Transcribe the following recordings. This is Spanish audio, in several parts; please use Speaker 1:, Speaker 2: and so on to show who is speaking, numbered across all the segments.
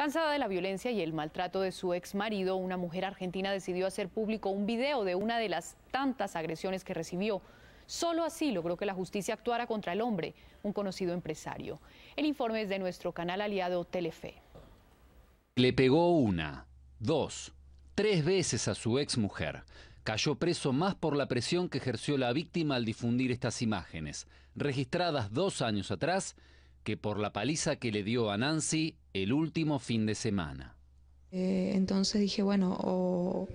Speaker 1: Cansada de la violencia y el maltrato de su ex marido, una mujer argentina decidió hacer público un video de una de las tantas agresiones que recibió. Solo así logró que la justicia actuara contra el hombre, un conocido empresario. El informe es de nuestro canal aliado Telefe.
Speaker 2: Le pegó una, dos, tres veces a su ex mujer. Cayó preso más por la presión que ejerció la víctima al difundir estas imágenes, registradas dos años atrás que por la paliza que le dio a Nancy el último fin de semana.
Speaker 3: Eh, entonces dije, bueno, o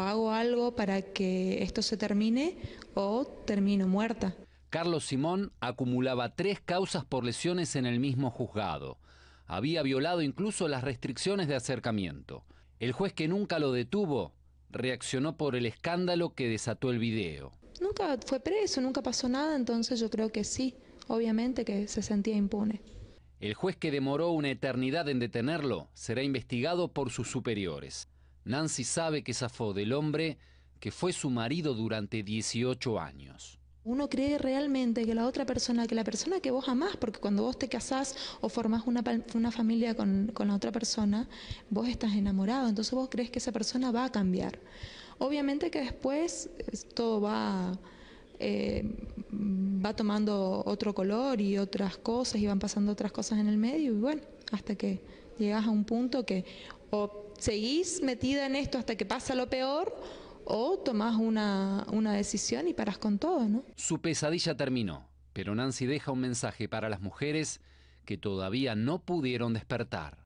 Speaker 3: hago algo para que esto se termine o termino muerta.
Speaker 2: Carlos Simón acumulaba tres causas por lesiones en el mismo juzgado. Había violado incluso las restricciones de acercamiento. El juez que nunca lo detuvo reaccionó por el escándalo que desató el video.
Speaker 3: Nunca fue preso, nunca pasó nada, entonces yo creo que sí obviamente que se sentía impune.
Speaker 2: El juez que demoró una eternidad en detenerlo será investigado por sus superiores. Nancy sabe que zafó del hombre que fue su marido durante 18 años.
Speaker 3: Uno cree realmente que la otra persona, que la persona que vos amás, porque cuando vos te casás o formás una, familia con, con, la otra persona, vos estás enamorado, entonces vos crees que esa persona va a cambiar. Obviamente que después eh, todo va eh, va tomando otro color y otras cosas y van pasando otras cosas en el medio y bueno, hasta que llegas a un punto que o seguís metida en esto hasta que pasa lo peor o tomás una, una decisión y paras con todo, ¿no?
Speaker 2: Su pesadilla terminó, pero Nancy deja un mensaje para las mujeres que todavía no pudieron despertar.